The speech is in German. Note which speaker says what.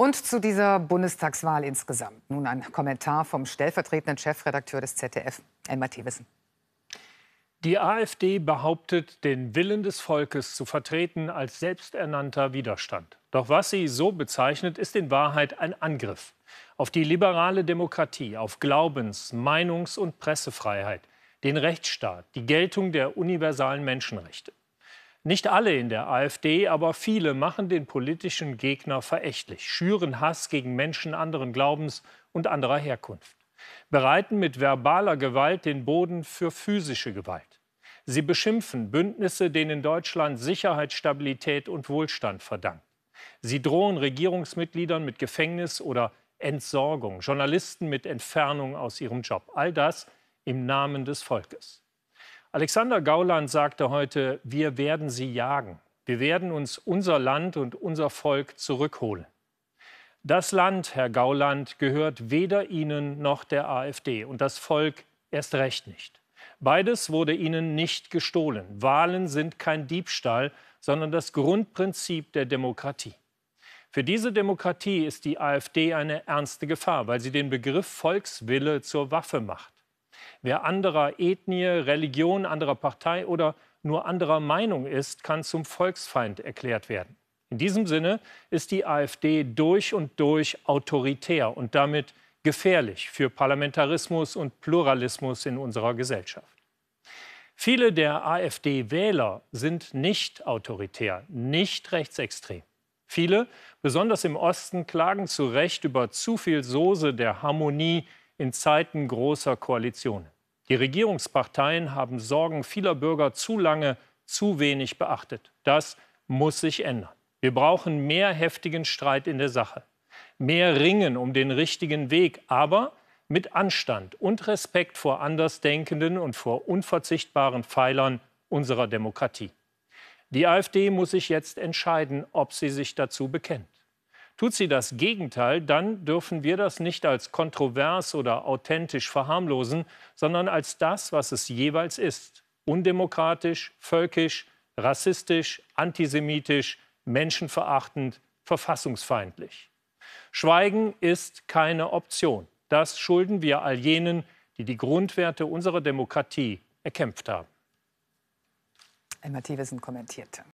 Speaker 1: Und zu dieser Bundestagswahl insgesamt. Nun ein Kommentar vom stellvertretenden Chefredakteur des ZDF, Elmar Thewissen. Die AfD behauptet, den Willen des Volkes zu vertreten als selbsternannter Widerstand. Doch was sie so bezeichnet, ist in Wahrheit ein Angriff auf die liberale Demokratie, auf Glaubens-, Meinungs- und Pressefreiheit, den Rechtsstaat, die Geltung der universalen Menschenrechte. Nicht alle in der AfD, aber viele machen den politischen Gegner verächtlich, schüren Hass gegen Menschen anderen Glaubens und anderer Herkunft, bereiten mit verbaler Gewalt den Boden für physische Gewalt. Sie beschimpfen Bündnisse, denen Deutschland Sicherheit, Stabilität und Wohlstand verdankt. Sie drohen Regierungsmitgliedern mit Gefängnis oder Entsorgung, Journalisten mit Entfernung aus ihrem Job. All das im Namen des Volkes. Alexander Gauland sagte heute, wir werden sie jagen. Wir werden uns unser Land und unser Volk zurückholen. Das Land, Herr Gauland, gehört weder Ihnen noch der AfD und das Volk erst recht nicht. Beides wurde Ihnen nicht gestohlen. Wahlen sind kein Diebstahl, sondern das Grundprinzip der Demokratie. Für diese Demokratie ist die AfD eine ernste Gefahr, weil sie den Begriff Volkswille zur Waffe macht. Wer anderer Ethnie, Religion, anderer Partei oder nur anderer Meinung ist, kann zum Volksfeind erklärt werden. In diesem Sinne ist die AfD durch und durch autoritär und damit gefährlich für Parlamentarismus und Pluralismus in unserer Gesellschaft. Viele der AfD-Wähler sind nicht autoritär, nicht rechtsextrem. Viele, besonders im Osten, klagen zu Recht über zu viel Soße der Harmonie in Zeiten großer Koalitionen. Die Regierungsparteien haben Sorgen vieler Bürger zu lange, zu wenig beachtet. Das muss sich ändern. Wir brauchen mehr heftigen Streit in der Sache, mehr Ringen um den richtigen Weg, aber mit Anstand und Respekt vor Andersdenkenden und vor unverzichtbaren Pfeilern unserer Demokratie. Die AfD muss sich jetzt entscheiden, ob sie sich dazu bekennt. Tut sie das Gegenteil, dann dürfen wir das nicht als kontrovers oder authentisch verharmlosen, sondern als das, was es jeweils ist. Undemokratisch, völkisch, rassistisch, antisemitisch, menschenverachtend, verfassungsfeindlich. Schweigen ist keine Option. Das schulden wir all jenen, die die Grundwerte unserer Demokratie erkämpft haben. Emma Thewissen kommentierte.